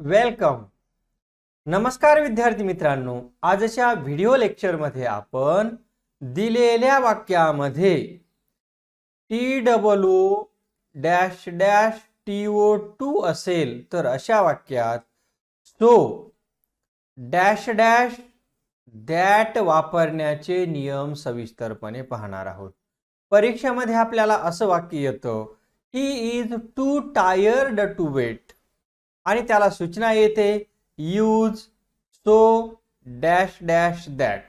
Welcome नमस्कार विद्यार्थी मित्रांनो आजच्या व्हिडिओ लेक्चरमध्ये आपण दिलेल्या वाक्यामध्ये T W dash dash T O to असेल तर अशा वाक्यात सो डॅश डॅश दॅट वापरण्याचे नियम सविस्तरपणे पाहणार आहोत परीक्षेमध्ये आपल्याला असं वाक्य येतं he is too tired to wait आणि त्याला सूचना येते use so dash dash that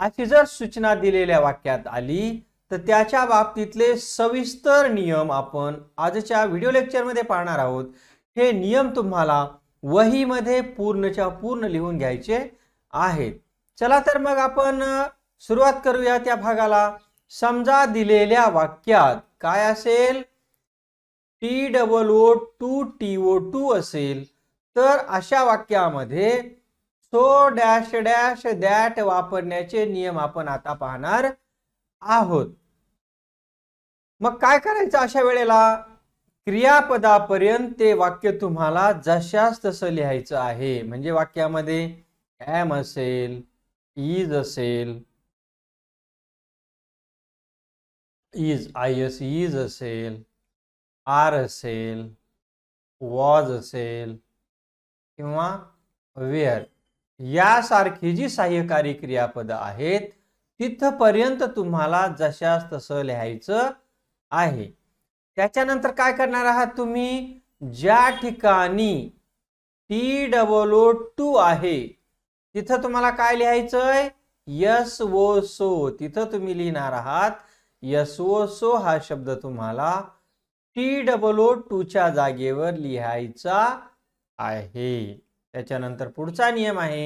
अशी जर सूचना दिलेल्या वाक्यात आली तर त्याच्या बाबतीतले सविस्तर नियम आपण आजच्या व्हिडिओ लेक्चरमध्ये पाहणार आहोत हे नियम तुम्हाला वहीमध्ये पूर्णच्या पूर्ण लिहून घ्यायचे आहेत चला तर मग आपण सुरुवात करूया त्या भागाला समजा दिलेल्या वाक्यात काय असेल T double O to T O to असेल तर अशा वाक्यामध्ये सो डॅश डॅश दॅट वापरण्याचे नियम आपण आता पाहणार आहोत मग काय करायचं अशा वेळेला क्रियापदापर्यंत ते वाक्य तुम्हाला जशास तसं लिहायचं आहे म्हणजे वाक्यामध्ये एम असेल इज असेल इज आय एस इज असेल आर असेल वॉज असेल किंवा वेअर यासारखी जी सहाय्यकारी क्रियापद आहेत तिथपर्यंत तुम्हाला जशास तसं लिहायचं आहे त्याच्यानंतर काय करणार आहात तुम्ही ज्या ठिकाणी टी डबल ओ टू आहे तिथं तुम्हाला काय लिहायचंय यस वो सो तिथं तुम्ही लिहिणार आहात यस वो सो हा शब्द तुम्हाला टी डबल ओ टूच्या जागेवर लिहायचा आहे त्याच्यानंतर पुढचा नियम आहे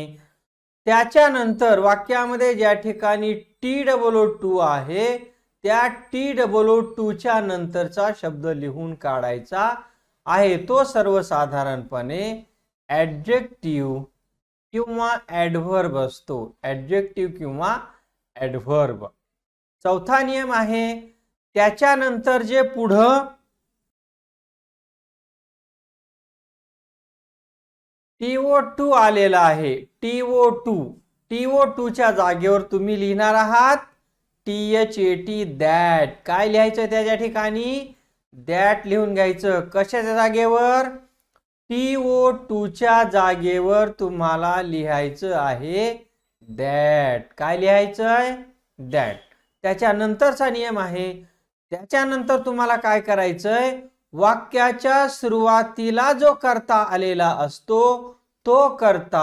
त्याच्यानंतर वाक्यामध्ये ज्या ठिकाणी टी डबल ओ टू आहे त्या टी डबल ओ टूच्या नंतरचा शब्द लिहून काढायचा आहे तो सर्वसाधारणपणे ऍडजेक्टिव्ह किंवा ॲडव्हर्ब असतो ॲडजेक्टिव्ह किंवा ॲडव्हर्ब चौथा नियम आहे त्याच्यानंतर जे पुढं टी ओ टू आलेला आहे T O to T O टूच्या जागेवर तुम्ही लिहिणार आहात T H A T that काय लिहायचं त्याच्या ठिकाणी दॅट लिहून घ्यायचं कशाच्या जागेवर टी ओ टूच्या जागेवर तुम्हाला लिहायचं आहे दॅट काय लिहायचं आहे दॅट त्याच्यानंतरचा नियम आहे त्याच्यानंतर तुम्हाला काय करायचंय वाक्याच्या सुरुवातीला जो करता आलेला असतो तो करता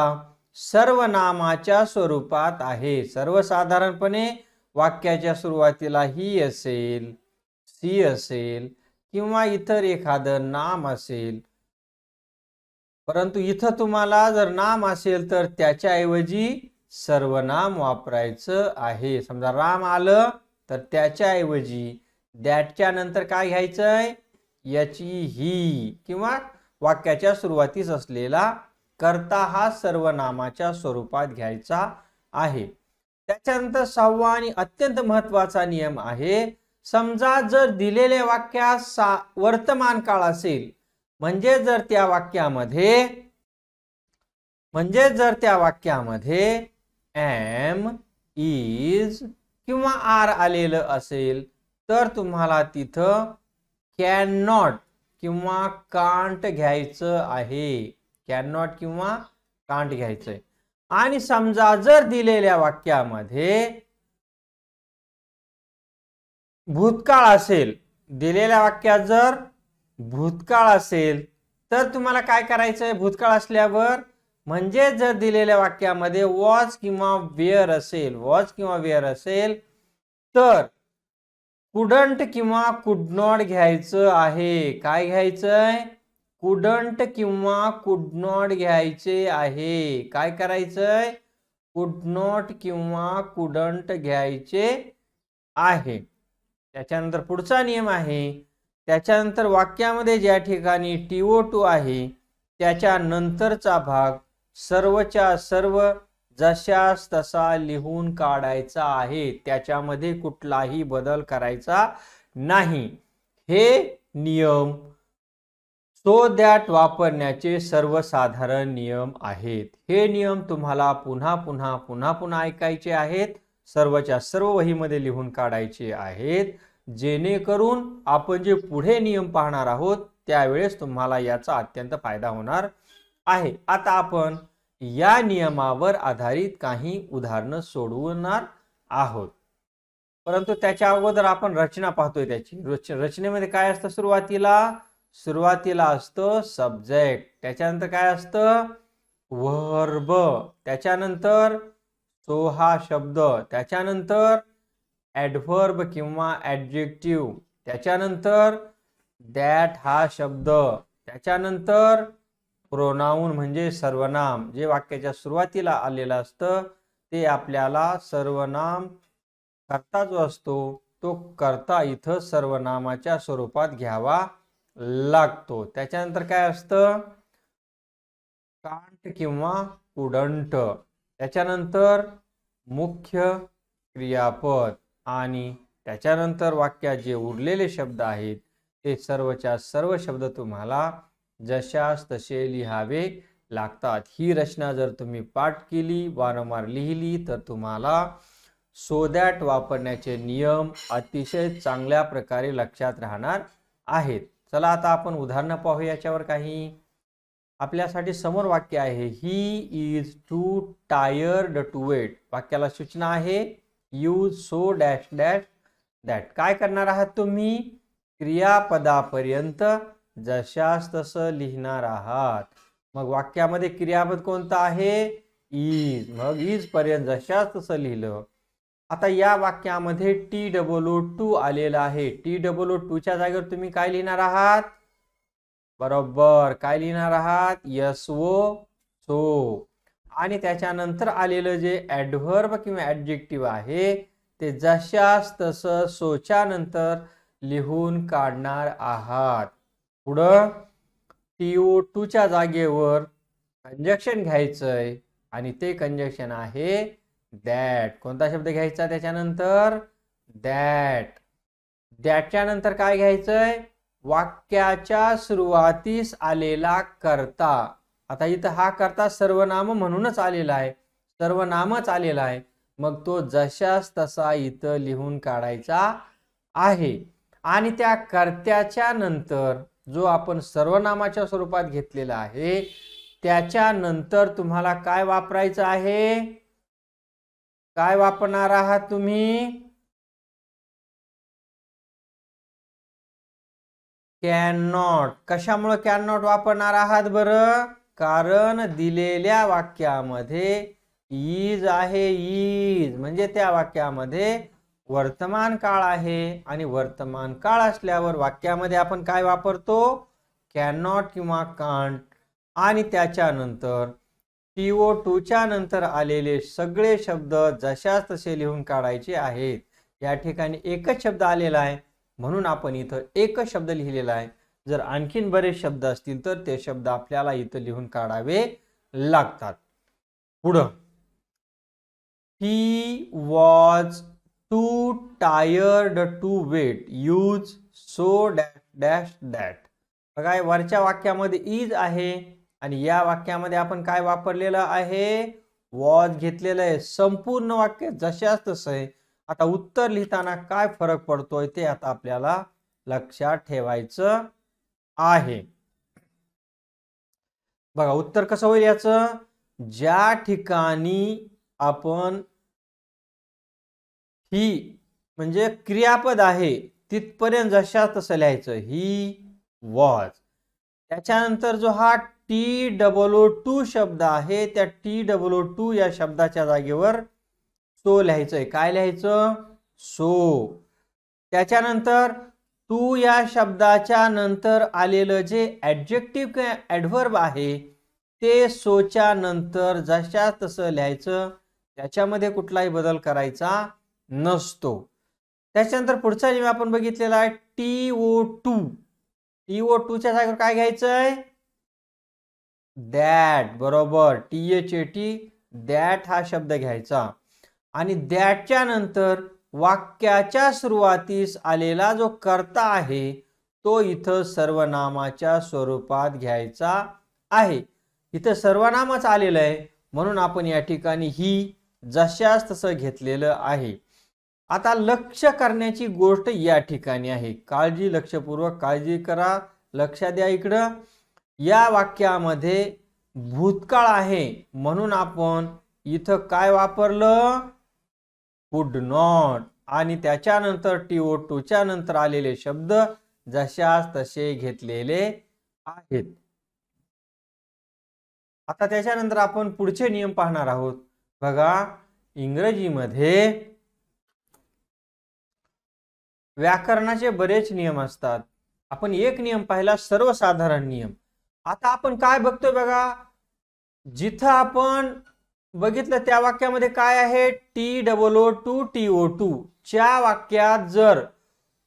सर्वनामाच्या स्वरूपात आहे सर्वसाधारणपणे वाक्याच्या सुरुवातीला ही असेल सी असेल किंवा इतर एखादं नाम असेल परंतु इथं तुम्हाला जर नाम असेल तर त्याच्याऐवजी सर्वनाम वापरायचं आहे समजा राम आलं तर त्याच्याऐवजी दॅटच्या नंतर काय घ्यायचंय याची ही किंवा वाक्याच्या सुरुवातीस असलेला कर्ता हा सर्वनामाच्या स्वरूपात घ्यायचा आहे त्याच्यानंतर सहावा आणि अत्यंत महत्वाचा नियम आहे समजा जर दिलेले वाक्या वर्तमान काळ असेल म्हणजे जर त्या वाक्यामध्ये म्हणजे जर त्या वाक्यामध्ये एम इज किंवा आर आलेलं असेल तर तुम्हाला तिथं कॅन नॉट किंवा कांट घ्यायचं आहे कॅन नॉट किंवा कांट घ्यायचं आणि समजा जर दिलेल्या वाक्यामध्ये भूतकाळ असेल दिलेल्या वाक्यात जर भूतकाळ असेल तर तुम्हाला काय करायचं भूतकाळ असल्यावर म्हणजे जर दिलेल्या वाक्यामध्ये वॉच किंवा वेअर असेल वॉच किंवा वेअर असेल तर कुडंट किंवा कुड नॉट घ्यायचं आहे काय घ्यायचंय कुडंट किंवा कुड नॉट घ्यायचे आहे काय करायचंय कुड नॉट किंवा कुडंट घ्यायचे आहे त्याच्यानंतर पुढचा नियम आहे त्याच्यानंतर वाक्यामध्ये ज्या ठिकाणी टी टू आहे त्याच्यानंतरचा भाग सर्वच्या सर्व जशास तसा लिहून काढायचा आहे त्याच्यामध्ये कुठलाही बदल करायचा नाही हे नियम सो दॅट वापरण्याचे सर्वसाधारण नियम आहेत हे नियम तुम्हाला पुन्हा पुन्हा पुन्हा पुन्हा ऐकायचे आहेत सर्वच्या सर्व वहीमध्ये लिहून काढायचे आहेत जेणेकरून आपण जे पुढे नियम पाहणार आहोत त्यावेळेस तुम्हाला याचा अत्यंत फायदा होणार आहे आता आपण या नियमावर आधारित काही उदाहरणं सोडवणार आहोत परंतु त्याच्या अगोदर आपण रचना पाहतोय त्याची रच रचनेमध्ये काय असतं सुरुवातीला सुरुवातीला असतं सब्जेक्ट त्याच्यानंतर काय असतं वर्ब त्याच्यानंतर तो हा शब्द त्याच्यानंतर ॲडव्हर्ब किंवा ॲडजेक्टिव्ह त्याच्यानंतर दॅट हा शब्द त्याच्यानंतर प्रोनाऊन म्हणजे सर्वनाम जे वाक्याच्या सुरुवातीला आलेलं असतं ते आपल्याला सर्वनाम करता जो असतो तो करता इथं सर्वनामाच्या स्वरूपात घ्यावा लागतो त्याच्यानंतर काय असतं कांट किंवा कुडंट त्याच्यानंतर मुख्य क्रियापद आणि त्याच्यानंतर वाक्यात जे उरलेले शब्द आहेत ते सर्वच्या सर्व शब्द तुम्हाला जशास तसे लिहावे लागतात ही रचना जर तुम्ही पाठ केली वारंवार लिहिली तर तुम्हाला दॅट वापरण्याचे नियम अतिशय चांगल्या प्रकारे लक्षात राहणार आहेत चला आता आपण उदाहरणं पाहू याच्यावर काही आपल्यासाठी समोर वाक्य आहे he is too tired to wait वाक्याला सूचना आहे use so dash dash that काय करणार आहात तुम्ही क्रियापदापर्यंत जशास तसं लिहिणार आहात मग वाक्यामध्ये क्रियापद कोणतं आहे इज मग इज पर्यंत जशास तसं लिहिलं आता या वाक्यामध्ये टी डबल ओ टू आलेलं आहे टी डबल ओ टूच्या जागेवर तुम्ही काय लिहिणार आहात बरोबर काय लिहिणार आहात यस ओ सो आणि त्याच्यानंतर आलेलं जे ॲडव्हर्ब किंवा ॲडजेक्टिव्ह आहे ते जशास तसं सोच्या नंतर लिहून काढणार आहात पुढं टी ओ टूच्या जागेवर कंजक्शन घ्यायचंय आणि ते कंजक्शन आहे दॅट कोणता शब्द घ्यायचा त्याच्यानंतर दॅट दॅटच्या नंतर काय घ्यायचंय वाक्याच्या सुरुवातीस आलेला करता आता इथं हा करता सर्वनाम म्हणूनच आलेला आहे सर्वनामच आलेला आहे मग तो जशास तसा इथं लिहून काढायचा आहे आणि त्या कर्त्याच्या नंतर जो आपण सर्वनामाच्या स्वरूपात घेतलेला आहे त्याच्यानंतर तुम्हाला काय वापरायचं आहे काय वापरणार आहात तुम्ही कॅन नॉट कशामुळे कॅन नॉट वापरणार आहात बरं कारण दिलेल्या वाक्यामध्ये ईज आहे ईज म्हणजे त्या वाक्यामध्ये वर्तमान काळ आहे आणि वर्तमान काळ असल्यावर वाक्यामध्ये आपण काय वापरतो कॅनॉट किंवा कांट आणि त्याच्यानंतर पीओ ओ टूच्या नंतर आलेले सगळे शब्द जशाच तसे लिहून काढायचे आहेत या ठिकाणी एकच शब्द आलेला आहे म्हणून आपण इथं एकच शब्द लिहिलेला आहे जर आणखीन बरेच शब्द असतील तर ते शब्द आपल्याला इथं लिहून काढावे लागतात पुढं he was too tired to wait use so dash dash that बघा वरच्या वाक्यामध्ये इज आहे आणि या वाक्यामध्ये आपण काय वापरलेलं आहे वॉज घेतलेलं आहे संपूर्ण वाक्य जशाच तसं आहे आता उत्तर लिहिताना काय फरक पडतोय ते आता आपल्याला लक्षात ठेवायचं आहे बघा उत्तर कसं होईल याचं ज्या ठिकाणी आपण ही म्हणजे क्रियापद आहे तिथपर्यंत जशा तसं लिहायचं ही वॉज त्याच्यानंतर जो हा टी डबल ओ टू शब्द आहे त्या टी डबल ओ टू या शब्दाच्या जागेवर सो लिहायचंय काय लिहायचं सो त्याच्यानंतर तू या शब्दाच्या नंतर आलेलं जे ऍडजेक्टिव्ह किंवा ॲडव्हर्ब आहे ते सोच्या नंतर जशा तसं लिहायचं त्याच्यामध्ये कुठलाही बदल करायचा नसतो त्याच्यानंतर पुढचा नियम आपण बघितलेला आहे T O to T O टूच्या जागेवर काय घ्यायचं आहे दॅट बरोबर T H A T that हा शब्द घ्यायचा आणि दॅटच्या नंतर वाक्याच्या सुरुवातीस आलेला जो कर्ता आहे तो इथं सर्वनामाच्या स्वरूपात घ्यायचा आहे इथं सर्वनामच आलेलं आहे म्हणून आपण या ठिकाणी ही जशास तसं घेतलेलं आहे आता लक्ष करण्याची गोष्ट या ठिकाणी आहे काळजी लक्षपूर्वक काळजी करा लक्ष द्या इकडं या वाक्यामध्ये भूतकाळ आहे म्हणून आपण इथं काय वापरलं कुड नॉट आणि त्याच्यानंतर टीओ टूच्या नंतर आलेले शब्द जशास तसे घेतलेले आहेत आता त्याच्यानंतर आपण पुढचे नियम पाहणार आहोत बघा इंग्रजीमध्ये व्याकरणाचे बरेच नियम असतात आपण एक नियम पाहिला सर्वसाधारण नियम आता आपण काय बघतोय बघा जिथं आपण बघितलं त्या वाक्यामध्ये काय आहे T double O to T O to च्या वाक्यात जर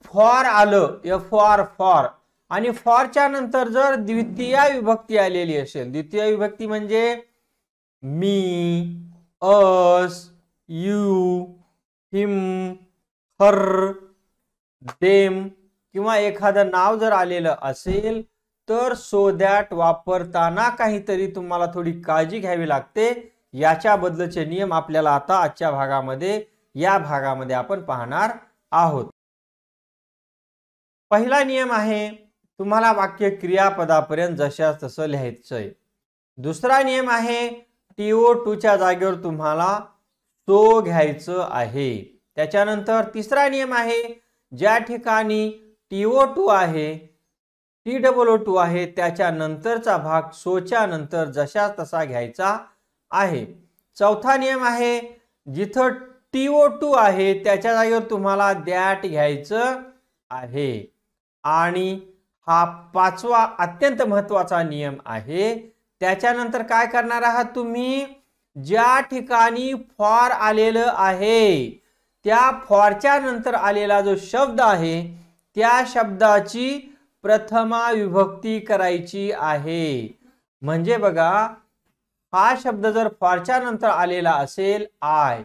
फॉर आलं या फॉर फॉर आणि फॉरच्या नंतर जर द्वितीय विभक्ती आलेली असेल द्वितीय विभक्ती म्हणजे मी us you him her them किंवा एखादं नाव जर आलेलं असेल तर सो दॅट वापरताना काहीतरी तुम्हाला थोडी काळजी घ्यावी लागते याच्याबद्दलचे नियम आपल्याला आता आजच्या भागामध्ये या भागामध्ये आपण पाहणार आहोत पहिला नियम आहे तुम्हाला वाक्य क्रियापदापर्यंत जशास तसं लिहायचंय दुसरा नियम आहे टीओ टूच्या जागेवर तुम्हाला सो घ्यायचं आहे त्याच्यानंतर तिसरा नियम आहे ज्या ठिकाणी टी ओ टू आहे टी डबल टू आहे त्याच्यानंतरचा भाग सोच्या नंतर जशा तसा घ्यायचा आहे चौथा नियम आहे जिथं टी ओ टू आहे त्याच्या जागेवर तुम्हाला दॅट घ्यायचं आहे आणि हा पाचवा अत्यंत महत्त्वाचा नियम आहे त्याच्यानंतर काय करणार आहात तुम्ही ज्या ठिकाणी फॉर आलेलं आहे त्या फॉरच्या नंतर आलेला जो शब्द आहे त्या शब्दाची प्रथमा विभक्ती करायची आहे म्हणजे बघा हा शब्द जर फॉरच्या नंतर आलेला असेल आय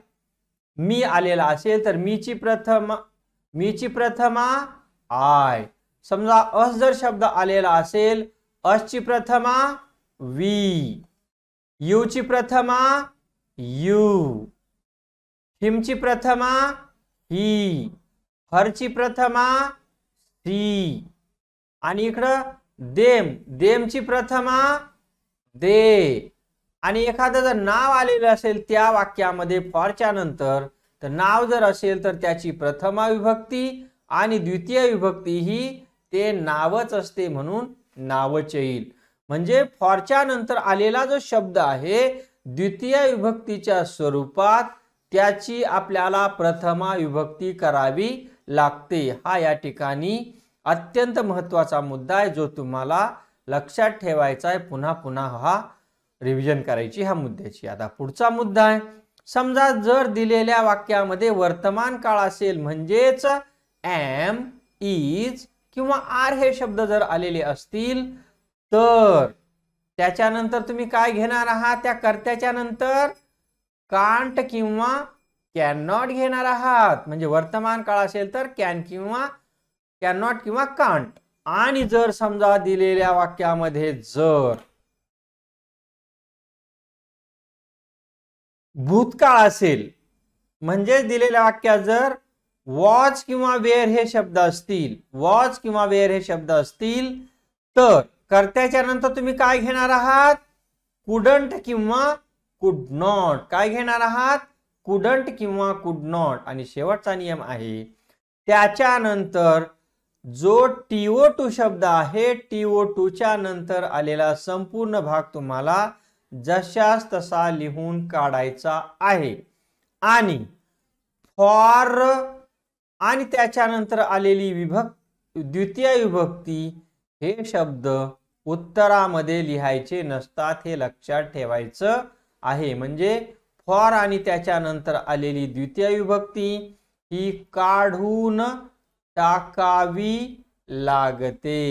मी आलेला असेल तर मीची प्रथमा मीची प्रथमा आय समजा अस जर शब्द आलेला असेल असची प्रथमा वी यूची प्रथमा यू हिमची प्रथमा ही हरची प्रथमा सी आणि इकडं देम देमची प्रथमा दे आणि एखादं जर नाव आलेलं असेल त्या वाक्यामध्ये फॉरच्या नंतर तर नाव जर असेल तर त्याची प्रथमा विभक्ती आणि द्वितीय विभक्ती ही ते नावच असते म्हणून नावच येईल म्हणजे फॉरच्या नंतर आलेला जो शब्द आहे द्वितीय विभक्तीच्या स्वरूपात त्याची आपल्याला प्रथमा विभक्ती करावी लागते हा या ठिकाणी अत्यंत महत्त्वाचा मुद्दा आहे जो तुम्हाला लक्षात ठेवायचा आहे पुन्हा पुन्हा हा रिव्हिजन करायची ह्या मुद्द्याची आता पुढचा मुद्दा आहे समजा जर दिलेल्या वाक्यामध्ये वर्तमान काळ असेल म्हणजेच एम इज किंवा आर हे शब्द जर आलेले असतील तर त्याच्यानंतर तुम्ही काय घेणार आहात त्या कर्त्याच्या नंतर कांट किंवा कॅन नॉट घेणार आहात म्हणजे वर्तमान काळ असेल तर कॅन किंवा कॅन नॉट किंवा कांट आणि जर समजा दिलेल्या वाक्यामध्ये जर भूतकाळ असेल म्हणजेच दिलेल्या वाक्यात जर वॉच किंवा वेर हे शब्द असतील वॉच किंवा वेअर हे शब्द असतील तर कर्त्याच्या नंतर तुम्ही काय घेणार आहात कुडंट किंवा कुड नॉट काय घेणार आहात कुडंट किंवा कुड नॉट आणि शेवटचा नियम आहे त्याच्यानंतर जो टीओ टू शब्द आहे टीओ टूच्या नंतर आलेला संपूर्ण भाग तुम्हाला जशास तसा लिहून काढायचा आहे आणि फॉर आणि त्याच्यानंतर आलेली विभक्त द्वितीय विभक्ती हे शब्द उत्तरामध्ये लिहायचे नसतात हे लक्षात ठेवायचं आहे म्हणजे फॉर आणि त्याच्यानंतर आलेली द्वितीय विभक्ती ही काढून टाकावी लागते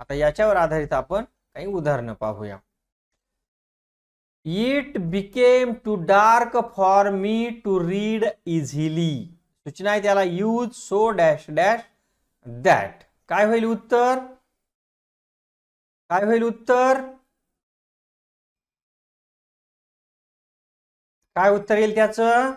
आता याच्यावर आधारित आपण काही उदाहरणं पाहूया it became too dark for me to read easily सूचना आहे त्याला use so dash dash that काय होईल उत्तर काय होईल उत्तर काय उत्तर येईल त्याचं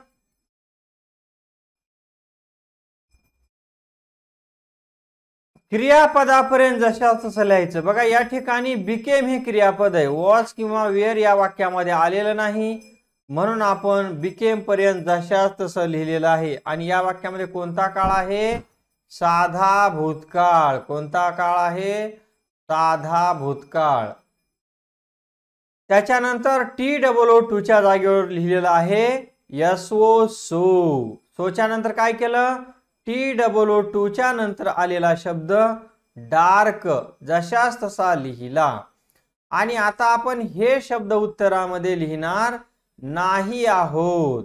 क्रियापदापर्यंत जशा तसं लिहायचं बघा या ठिकाणी बिकेम हे क्रियापद आहे वॉच किंवा वेअर या वाक्यामध्ये आलेलं नाही म्हणून आपण बिकेम पर्यंत जशाच तसं लिहिलेलं आहे आणि या वाक्यामध्ये कोणता काळ आहे साधा भूतकाळ कोणता काळ आहे साधा भूतकाळ त्याच्यानंतर टी डबल ओ टूच्या जागेवर लिहिलेलं आहे ओ सो सोच्या नंतर काय केलं टी डबल ओ टूच्या नंतर आलेला शब्द डार्क जशाच तसा लिहिला आणि आता आपण हे शब्द उत्तरामध्ये लिहिणार नाही आहोत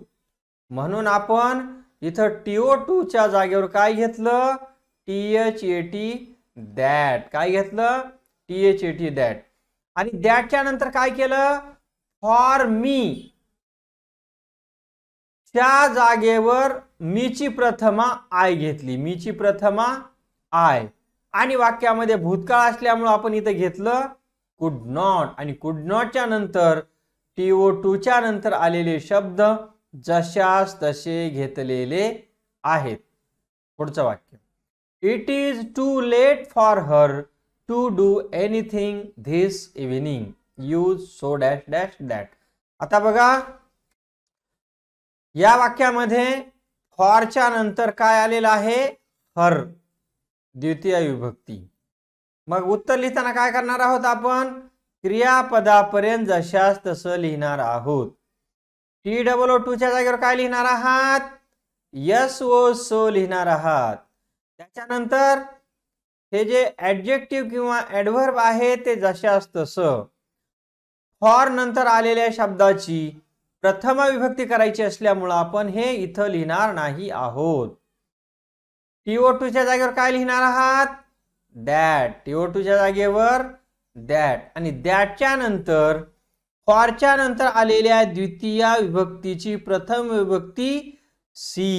म्हणून आपण इथं टीओ टूच्या जागेवर काय घेतलं T H A T that काय घेतलं T H A T that आणि द्याच्या नंतर काय केलं फॉर मी त्या जागेवर मीची प्रथमा आय घेतली मीची प्रथमा आय आणि वाक्यामध्ये भूतकाळ असल्यामुळं आपण इथं घेतलं कुड नॉट आणि कुड नॉटच्या नंतर टी ओ टूच्या नंतर आलेले शब्द जशास तसे घेतलेले आहेत पुढचं वाक्य it is too late for her to do anything this evening use so dash dash that आता बघा या वाक्यामध्ये फॉरच्या नंतर काय आलेलं आहे हर द्वितीय विभक्ती मग उत्तर लिहिताना काय करणार आहोत आपण क्रियापदापर्यंत जशाच तसं लिहिणार आहोत टी डबल ओ च्या जागेवर काय लिहिणार आहात यस ओ सो लिहिणार आहात त्याच्यानंतर हे जे ऍडजेक्टिव्ह किंवा ऍडव्हर्ब आहे ते जसे अस तसं फॉर नंतर आलेल्या शब्दाची प्रथम विभक्ती करायची असल्यामुळं आपण हे इथं लिहिणार नाही आहोत टीओ टूच्या जागेवर काय लिहिणार आहात दॅट टीओ टूच्या जागेवर दॅट आणि दॅटच्या नंतर फॉरच्या नंतर आलेल्या द्वितीय विभक्तीची प्रथम विभक्ती सी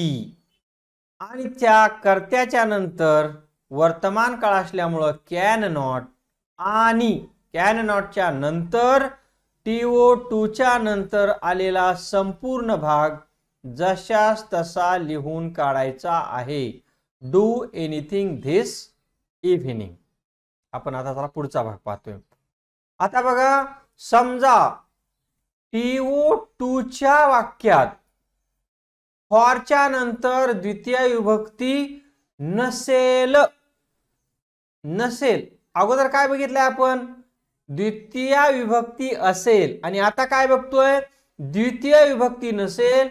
आणि त्या कर्त्याच्या नंतर वर्तमान काळ असल्यामुळं कॅन नॉट आणि कॅन नॉटच्या नंतर टी ओ टूच्या नंतर आलेला संपूर्ण भाग जशास तसा लिहून काढायचा आहे डू एनिथिंग धिस इव्हिनिंग आपण आता त्याला पुढचा भाग पाहतोय आता बघा समजा टी ओ टूच्या वाक्यात फॉरच्या नंतर द्वितीय विभक्ती नसेल नसेल अगोदर काय बघितलं आपण द्वितीय विभक्ती असेल आणि आता काय बघतोय द्वितीय विभक्ती नसेल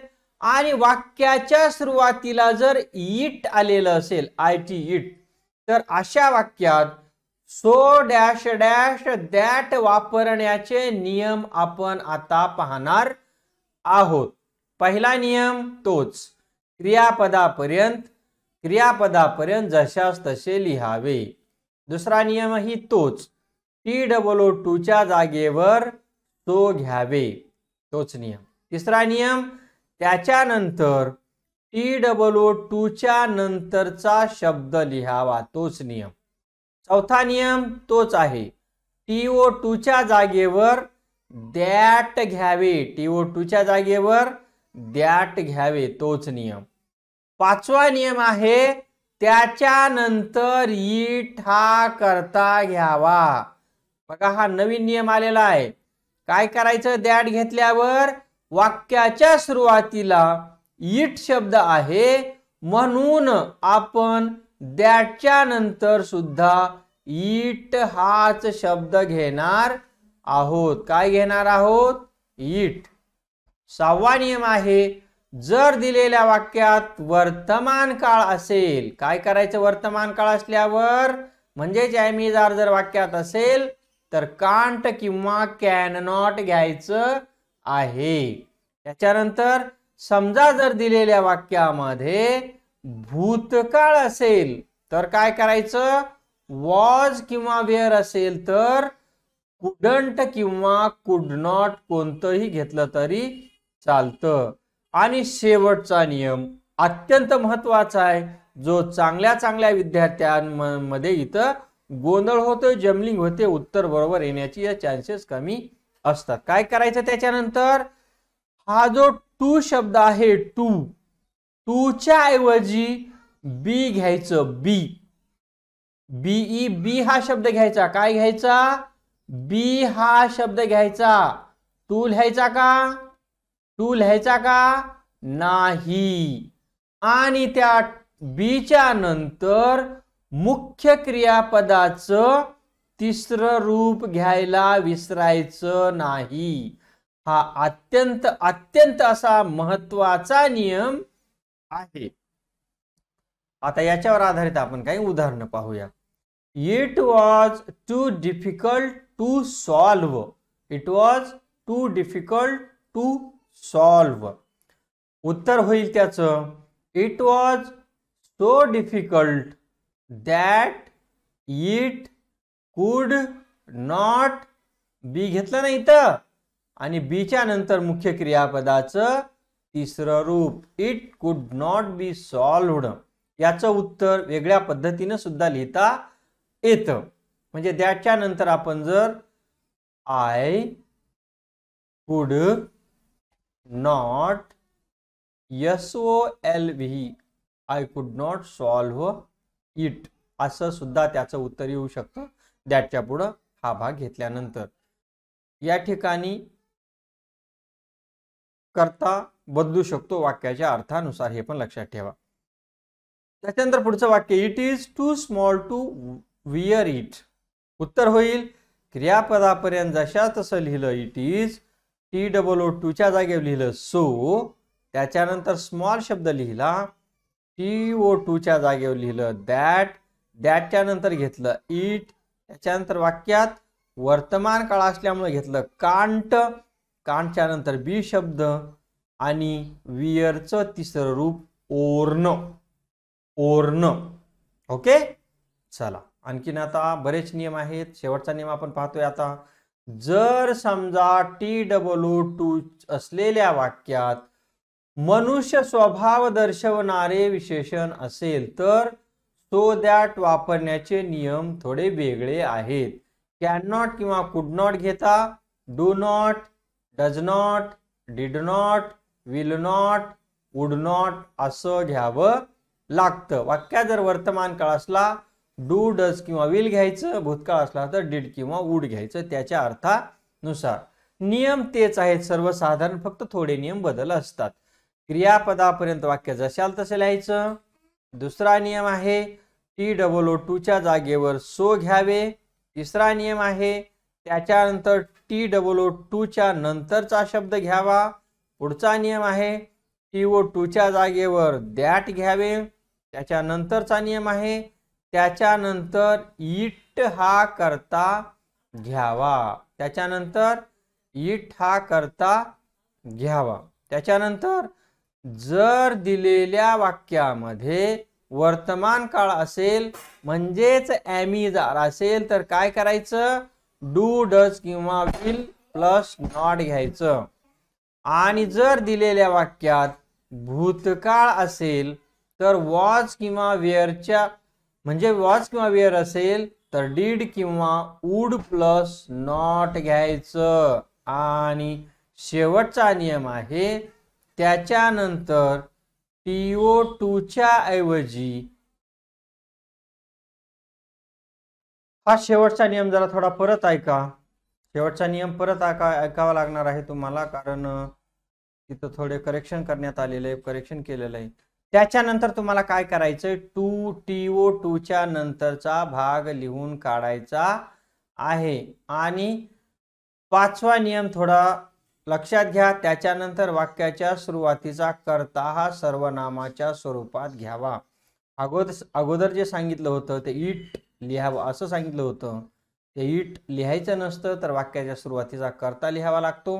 आणि वाक्याच्या सुरुवातीला जर इट आलेलं असेल आय टी इट तर अशा वाक्यात सो डॅश डॅश दॅट वापरण्याचे नियम आपण आता पाहणार आहोत पहिला नियम तोच क्रियापदापर्यंत क्रियापदापर्यंत जशास तसे लिहावे दुसरा नियमही तोच टी डबल ओ टूच्या जागेवर तो घ्यावे तोच नियम तिसरा नियम त्याच्यानंतर टी डबल टूच्या नंतरचा शब्द लिहावा तोच नियम चौथा नियम तोच आहे टी ओ टूच्या जागेवर दॅट घ्यावे टी ओ टूच्या जागेवर दॅट घ्यावे तोच नियम पाचवा नियम आहे त्याच्यानंतर इट हा करता घ्यावा बघा हा नवीन नियम आलेला आहे काय करायचं दॅट घेतल्यावर वाक्याच्या सुरुवातीला ईट शब्द आहे म्हणून आपण दॅटच्या नंतर सुद्धा ईट हाच शब्द घेणार आहोत काय घेणार आहोत इट. सहावा नियम आहे जर दिलेल्या वाक्यात वर्तमान काळ असेल काय करायचं वर्तमान काळ असल्यावर म्हणजेच ॲमिजार जर वाक्यात असेल तर कांट किंवा कॅन नॉट घ्यायचं आहे त्याच्यानंतर समजा जर दिलेल्या वाक्यामध्ये भूतकाळ असेल तर काय करायचं वॉज किंवा वेअर असेल तर कुडंट किंवा कुड नॉट कोणतंही घेतलं तरी चालतं आणि शेवटचा नियम अत्यंत महत्वाचा आहे जो चांगल्या चांगल्या विद्यार्थ्यांमध्ये इथं गोंधळ होतो जमलिंग होते उत्तर बरोबर येण्याची या चान्सेस कमी असतात काय करायचं त्याच्यानंतर हा जो टू शब्द आहे टू टूच्या ऐवजी बी घ्यायचं बी बीई बी हा शब्द घ्यायचा काय घ्यायचा बी हा शब्द घ्यायचा टू लिहायचा का टू लिहायचा का नाही आणि त्या बीच्या नंतर मुख्य क्रियापदाचं तिसरं रूप घ्यायला विसरायचं नाही हा अत्यंत अत्यंत असा महत्वाचा नियम आहे आता याच्यावर आधारित आपण काही उदाहरणं पाहूया it was too difficult to solve it was too difficult to solve उत्तर होईल त्याचं it was so difficult that it could not be घेतलं नाही तर आणि बीच्या नंतर मुख्य क्रियापदाचं तिसरं रूप it could not B solved याचं उत्तर वेगळ्या पद्धतीनं सुद्धा लिहिता येतं म्हणजे त्याच्या नंतर आपण जर I could not solve I could not solve it असं सुद्धा त्याचं उत्तर येऊ शकतं दॅटच्या पुढं हा भाग घेतल्यानंतर या ठिकाणी करता बदलू शकतो वाक्याच्या अर्थानुसार हे पण लक्षात ठेवा त्याच्यानंतर पुढचं वाक्य it is too small to wear it उत्तर होईल क्रियापदापर्यंत जशा तसं लिहिलं it is T double O टूच्या जागेवर लिहिलं सो त्याच्यानंतर स्मॉल शब्द लिहिला टी ओ टूच्या जागेवर लिहिलं दॅट दॅटच्या नंतर घेतलं इट त्याच्यानंतर वाक्यात वर्तमान काळ असल्यामुळे घेतलं कांट कांटच्या नंतर बी शब्द आणि वियरचं तिसरं रूप ओर्न ओर्न ओके चला आणखीन आता बरेच नियम आहेत शेवटचा नियम आपण पाहतोय आता जर समजा टी डब्लू टू असलेल्या वाक्यात मनुष्य स्वभाव दर्शवणारे विशेषण असेल तर सो दॅट वापरण्याचे नियम थोडे वेगळे आहेत कॅन नॉट किंवा कुड नॉट घेता do not does not did not will not would not असं घ्यावं लागतं वाक्यात जर वर्तमान काळ असला डू डज किंवा विल घ्यायचं भूतकाळ असला तर डीड किंवा वूड घ्यायचं त्याच्या अर्थानुसार नियम तेच आहेत सर्वसाधारण फक्त थोडे नियम बदल असतात क्रियापदापर्यंत वाक्य जशाल तसे लिहायचं दुसरा नियम आहे टी डबल ओ टूच्या जागेवर सो घ्यावे तिसरा नियम आहे त्याच्यानंतर टी डबल ओ टूच्या नंतरचा शब्द घ्यावा पुढचा नियम आहे टी ओ टूच्या जागेवर दॅट घ्यावे त्याच्यानंतरचा नियम आहे त्याच्यानंतर इट हा करता घ्यावा त्याच्यानंतर इट हा करता घ्यावा त्याच्यानंतर जर दिलेल्या वाक्यामध्ये वर्तमान काळ असेल म्हणजेच ॲमीदार असेल तर काय करायचं डू डज किंवा विल प्लस नॉट घ्यायचं आणि जर दिलेल्या वाक्यात भूतकाळ असेल तर वॉच किंवा वेअरच्या म्हणजे वॉच किंवा वेअर असेल तर डीड किंवा वूड प्लस नॉट घ्यायचं आणि शेवटचा नियम आहे त्याच्यानंतर टी ओ टूच्या ऐवजी हा शेवटचा नियम जरा थोडा परत ऐका शेवटचा नियम परत ऐका ऐकावा लागणार आहे तुम्हाला कारण तिथं थोडे करेक्शन करण्यात आलेले करेक्शन केलेलं आहे त्याच्यानंतर तुम्हाला काय करायचं टू टी ओ टूच्या नंतरचा भाग लिहून काढायचा आहे आणि पाचवा नियम थोडा लक्षात घ्या त्याच्यानंतर वाक्याच्या सुरुवातीचा करता हा सर्वनामाच्या स्वरूपात घ्यावा अगोदर अगोदर जे सांगितलं होतं ते इट लिहावं असं सांगितलं होतं ते इट लिहायचं नसतं तर वाक्याच्या सुरुवातीचा करता लिहावा लागतो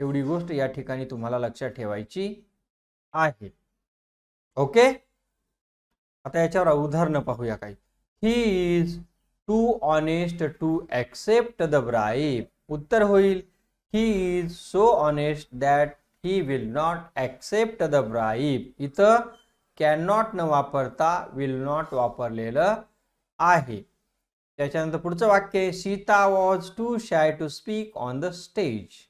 एवढी गोष्ट या ठिकाणी तुम्हाला लक्षात ठेवायची आहे ओके आता याच्यावर उदाहरणं पाहूया काही he is too honest to accept the bribe उत्तर होईल he is so honest that he will not accept the bribe इथं कॅन नॉट न वापरता विल नॉट वापरलेलं आहे त्याच्यानंतर पुढचं वाक्य Sita was too shy to speak on the stage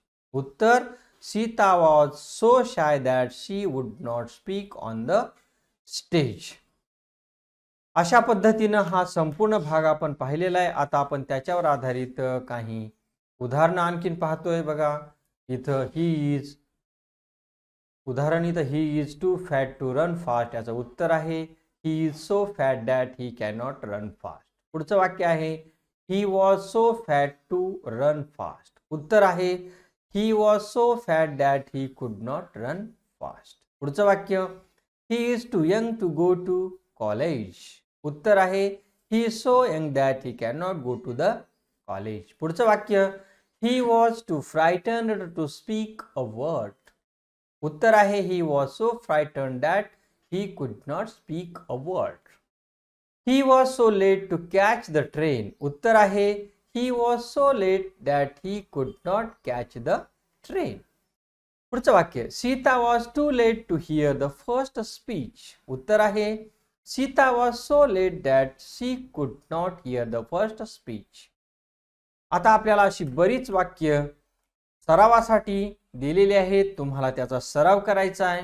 उत्तर Sita was so shy that she would not speak on the stage. अशा पद्धतीनं हा संपूर्ण भाग आपण पाहिलेला आहे आता आपण त्याच्यावर आधारित काही उदाहरणं आणखीन पाहतोय बघा इथं ही इज उदाहरण इथं he is too fat to run fast याचं उत्तर आहे he is so fat that he cannot run fast पुढचं वाक्य आहे he was so fat to run fast उत्तर आहे he was so fat that he could not run fast पुढचं वाक्य he is too young to go to college उत्तर आहे he is so young that he cannot go to the college पुढचं वाक्य he was too frightened to speak a word उत्तर आहे he was so frightened that he could not speak a word he was so late to catch the train उत्तर आहे he was so late that he could not catch the train पुढचं वाक्य Sita was too late to hear the first speech उत्तर आहे Sita was so late that she could not hear the first speech आता आपल्याला अशी बरीच वाक्य सरावासाठी दिलेली आहेत तुम्हाला त्याचा सराव करायचा आहे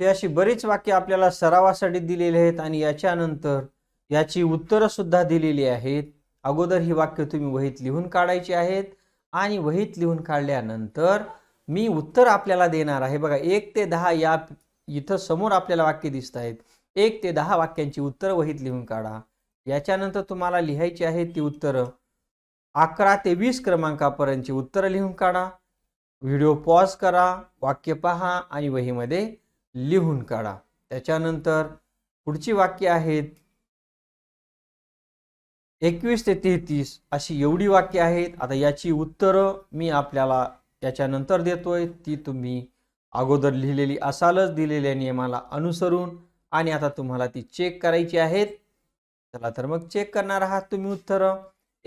ते अशी बरीच वाक्य आपल्याला सरावासाठी दिलेली आहेत आणि याच्यानंतर याची उत्तरं सुद्धा दिलेली आहेत अगोदर ही वाक्य तुम्ही वहीत लिहून काढायची आहेत आणि वहीत लिहून काढल्यानंतर मी उत्तर आपल्याला देणार आहे बघा एक ते दहा या इथं समोर आपल्याला वाक्य दिसत आहेत एक ते दहा वाक्यांची उत्तरं वहीत लिहून काढा याच्यानंतर तुम्हाला लिहायची आहे ती उत्तरं अकरा ते वीस क्रमांकापर्यंतची उत्तरं लिहून काढा व्हिडिओ पॉज करा वाक्य पहा आणि वहीमध्ये लिहून काढा त्याच्यानंतर पुढची वाक्य आहेत एकवीस ते तेहतीस अशी एवढी वाक्य आहेत आता याची उत्तरं मी आपल्याला याच्यानंतर देतोय ती तुम्ही अगोदर लिहिलेली असालच दिलेल्या नियमाला अनुसरून आणि आता तुम्हाला ती चेक करायची आहेत चला तर मग चेक करणार आहात तुम्ही उत्तरं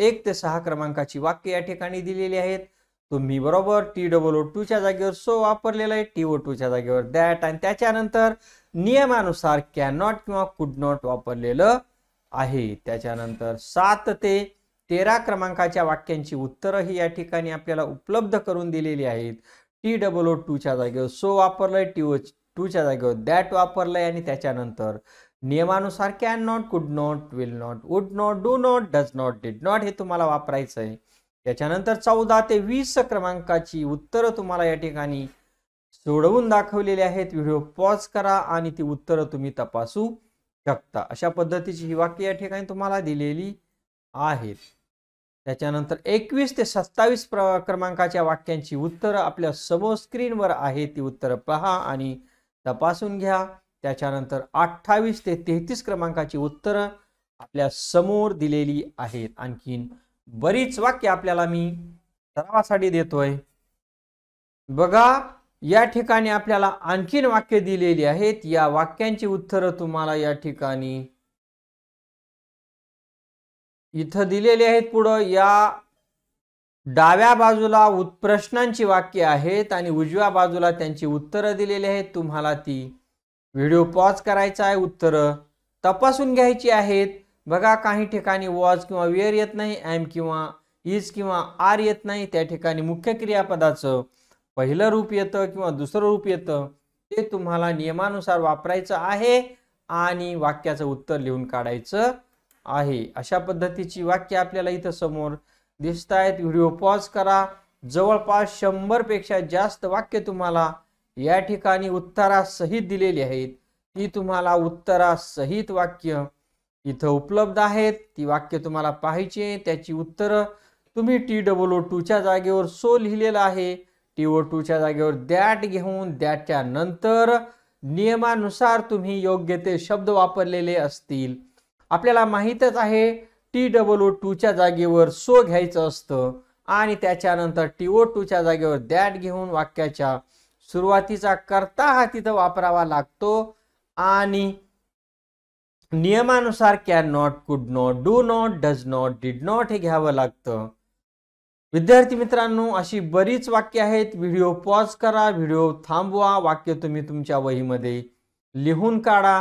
एक ते सहा क्रमांकाची वाक्य या ठिकाणी दिलेली आहेत तुम्ही बरोबर टी डबल ओ टूच्या जागेवर सो वापरलेला आहे टी ओ टूच्या जागेवर दॅट आणि त्याच्यानंतर नियमानुसार कॅन नॉट किंवा कुड नॉट वापरलेलं आहे त्याच्यानंतर सात ते तेरा क्रमांकाच्या वाक्यांची उत्तरं ही या ठिकाणी आपल्याला उपलब्ध करून दिलेली आहेत टी डबल ओ टूच्या जागेवर सो वापरलंय टी ओ टूच्या जागेवर दॅट वापरलंय आणि त्याच्यानंतर नियमानुसार can not could not will not would not do not does not did not हे तुम्हाला वापरायचं आहे त्याच्यानंतर चौदा ते वीस क्रमांकाची उत्तरं तुम्हाला या ठिकाणी सोडवून दाखवलेली आहेत व्हिडिओ पॉज करा आणि ती उत्तरं तुम्ही तपासू शकता अशा पद्धतीची ही वाक्य या ठिकाणी तुम्हाला दिलेली आहेत त्याच्यानंतर एकवीस ते सत्तावीस क्रमांकाच्या वाक्यांची उत्तरं आपल्या समोर स्क्रीनवर आहे ती उत्तरं पहा आणि तपासून घ्या त्याच्यानंतर अठ्ठावीस ते तेहतीस क्रमांकाची उत्तरं आपल्या समोर दिलेली आहेत आणखीन बरीच वाक्य आपल्याला मी सरावासाठी देतोय बघा या ठिकाणी आपल्याला आणखीन वाक्य दिलेली आहेत या वाक्यांची उत्तरं तुम्हाला या ठिकाणी इथं दिलेली आहेत पुढं या डाव्या बाजूला प्रश्नांची वाक्य आहेत आणि उजव्या बाजूला त्यांची उत्तरं दिलेली आहेत तुम्हाला ती व्हिडिओ पॉज करायचा आहे उत्तरं तपासून घ्यायची आहेत बघा काही ठिकाणी वॉज किंवा वेअर येत नाही एम किंवा इज किंवा आर येत नाही त्या ठिकाणी मुख्य क्रियापदाचं पहिलं रूप येतं किंवा दुसरं रूप येतं ते तुम्हाला नियमानुसार वापरायचं आहे आणि वाक्याचं उत्तर लिहून काढायचं आहे अशा पद्धतीची वाक्य आपल्याला इथं समोर दिसत आहेत व्हिडिओ पॉज करा जवळपास शंभरपेक्षा जास्त वाक्य तुम्हाला या ठिकाणी उत्तरासहित दिलेली आहेत ती तुम्हाला उत्तरासहित वाक्य इथं उपलब्ध आहेत ती वाक्य तुम्हाला पाहिजे त्याची उत्तरं तुम्ही टी डब्ल्यू टूच्या जागेवर सो लिहिलेलं आहे टी ओ टूच्या जागेवर दॅट घेऊन दॅटच्या नंतर नियमानुसार तुम्ही योग्य ते शब्द वापरलेले असतील आपल्याला माहितच आहे टी डबल ओ टूच्या जागेवर सो घ्यायचं असतं आणि त्याच्यानंतर टी ओ टूच्या जागेवर दॅट घेऊन वाक्याच्या सुरुवातीचा करता हा तिथं वापरावा लागतो आणि नियमानुसार can not could not do not does not did not हे घ्यावं लागतं विद्यार्थी मित्रांनो अशी बरीच वाक्य आहेत व्हिडिओ पॉज करा व्हिडिओ थांबवा वाक्य तुम्ही तुमच्या वहीमध्ये लिहून काढा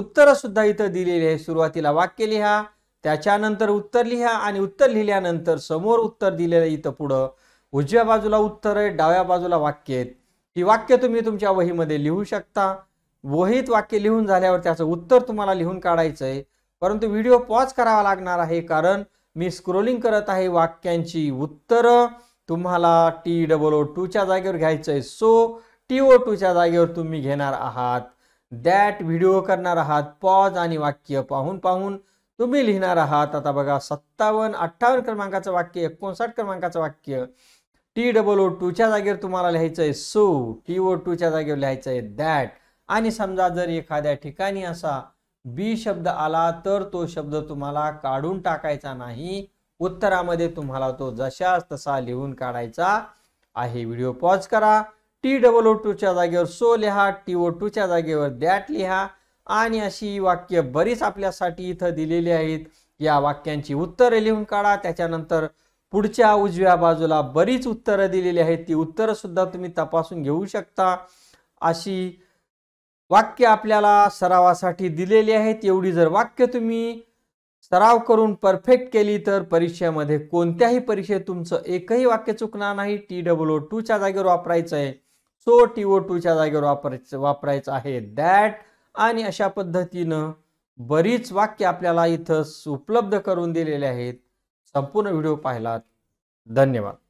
उत्तरं सुद्धा इथं दिलेली आहे सुरुवातीला वाक्य लिहा त्याच्यानंतर उत्तर लिहा आणि उत्तर लिहिल्यानंतर समोर उत्तर दिलेलं इथं पुढं उजव्या बाजूला उत्तर आहे डाव्या बाजूला वाक्य आहेत ही वाक्य तुम्ही तुमच्या वहीमध्ये लिहू शकता वहीत वाक्य लिहून झाल्यावर त्याचं उत्तर तुम्हाला लिहून काढायचं आहे परंतु व्हिडिओ पॉज करावा लागणार आहे कारण मी स्क्रोलिंग करत आहे वाक्यांची उत्तरं तुम्हाला टी डबल ओ टूच्या जागेवर घ्यायचं आहे सो टी ओ टूच्या जागेवर तुम्ही घेणार आहात दॅट व्हिडिओ करणार आहात पॉज आणि वाक्य पाहून पाहून तुम्ही लिहिणार आहात आता बघा सत्तावन्न अठ्ठावन्न क्रमांकाचं वाक्य एकोणसाठ क्रमांकाचं वाक्य टी डबल ओ टूच्या जागेवर तुम्हाला लिहायचं आहे सो टी ओ टूच्या जागेवर लिहायचं आहे दॅट आणि समजा जर एखाद्या ठिकाणी असा बी शब्द आला तर तो शब्द तुम्हाला काढून टाकायचा नाही उत्तरामध्ये तुम्हाला तो जशाच तसा लिहून काढायचा आहे व्हिडिओ पॉज करा टी डबल ओ टूच्या जागेवर सो लिहा टी ओ टूच्या जागेवर दॅट लिहा आणि अशी वाक्य बरीच आपल्यासाठी इथं दिलेली आहेत या वाक्यांची उत्तरं लिहून काढा त्याच्यानंतर पुढच्या उजव्या बाजूला बरीच उत्तरं दिलेली आहेत ती उत्तरं सुद्धा तुम्ही तपासून घेऊ शकता अशी वाक्य आपल्याला सरावासाठी दिलेली आहेत एवढी जर वाक्य तुम्ही सराव करून परफेक्ट केली तर परीक्षेमध्ये कोणत्याही परीक्षेत तुमचं एकही वाक्य चुकणार नाही टी डब्ल्यू ओ टूच्या जागेवर वापरायचं आहे सो टी ओ टूच्या जागेवर वापरायचं वापरायचं आहे दॅट आणि अशा पद्धतीनं बरीच वाक्य आपल्याला इथं उपलब्ध करून दिलेले आहेत संपूर्ण व्हिडिओ पाहिलात धन्यवाद